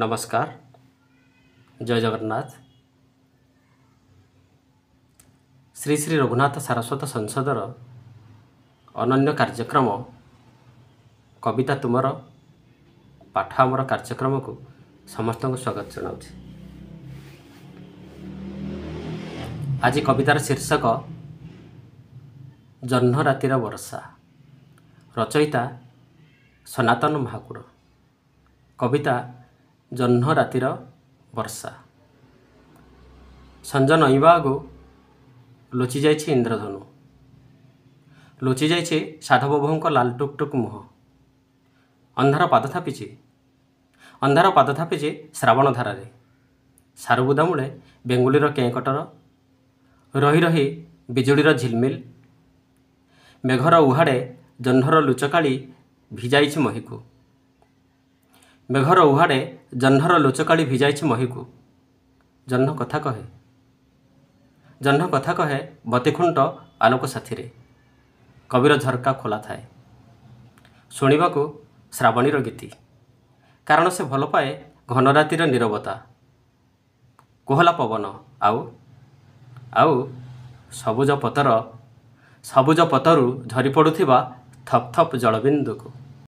ନମସ୍କାର ଜୟ ଜଗନ୍ନାଥ ଶ୍ରୀ ଶ୍ରୀ ରଘୁନାଥ ସାରସ୍ୱତ ସଂସଦର ଅନନ୍ୟ କାର୍ଯ୍ୟକ୍ରମ କବିତା ତୁମର ପାଠ ଆମର କାର୍ଯ୍ୟକ୍ରମକୁ ସମସ୍ତଙ୍କୁ ସ୍ୱାଗତ ଜଣାଉଛି ଆଜି କବିତାର ଶୀର୍ଷକ ଜହ୍ନ ରାତିର ବର୍ଷା ରଚୟିତା ସନାତନ ମହାକୁଡ଼ କବିତା ଜହ୍ନ ରାତିର ବର୍ଷା ସଞ୍ଜ ନଈବା ଆଗୁ ଲୁଚି ଯାଇଛି ଇନ୍ଦ୍ରଧନୁ ଲୁଚି ଯାଇଛି ସାଧବବୋହୁଙ୍କ ଲାଲ ଟୁକ୍ ଟୁକ୍ ମୁହଁ ଅନ୍ଧାର ପାଦ ଥାପିଛି ଅନ୍ଧାର ପାଦ ଥାପିଛି ଶ୍ରାବଣ ଧାରାରେ ସାରୁବୁଦା ମୂଳେ ବେଙ୍ଗୁଳିର କେଁକଟର ରହି ରହି ବିଜୁଳିର ଝିଲମିଲ ମେଘର ଉହାଡ଼େ ଜହ୍ନର ଲୁଚକାଳି ଭିଜାଇଛି ମହିକୁ ମେଘର ଉହାଡ଼େ ଜହ୍ନର ଲୋଚକାଳି ଭିଜାଇଛି ମହିକୁ ଜହ୍ନ କଥା କହେ ଜହ୍ନ କଥା କହେ ବତିଖୁଣ୍ଟ ଆଲୋକ ସାଥିରେ କବିର ଝରକା ଖୋଲା ଥାଏ ଶୁଣିବାକୁ ଶ୍ରାବଣୀର ଗୀତି କାରଣ ସେ ଭଲ ପାଏ ଘନରାତିର ନିରବତା କୋହଲା ପବନ ଆଉ ଆଉ ସବୁଜ ପତର ସବୁଜ ପତରୁ ଝରି ପଡ଼ୁଥିବା ଥପ୍ ଥପ୍ ଜଳବିନ୍ଦୁକୁ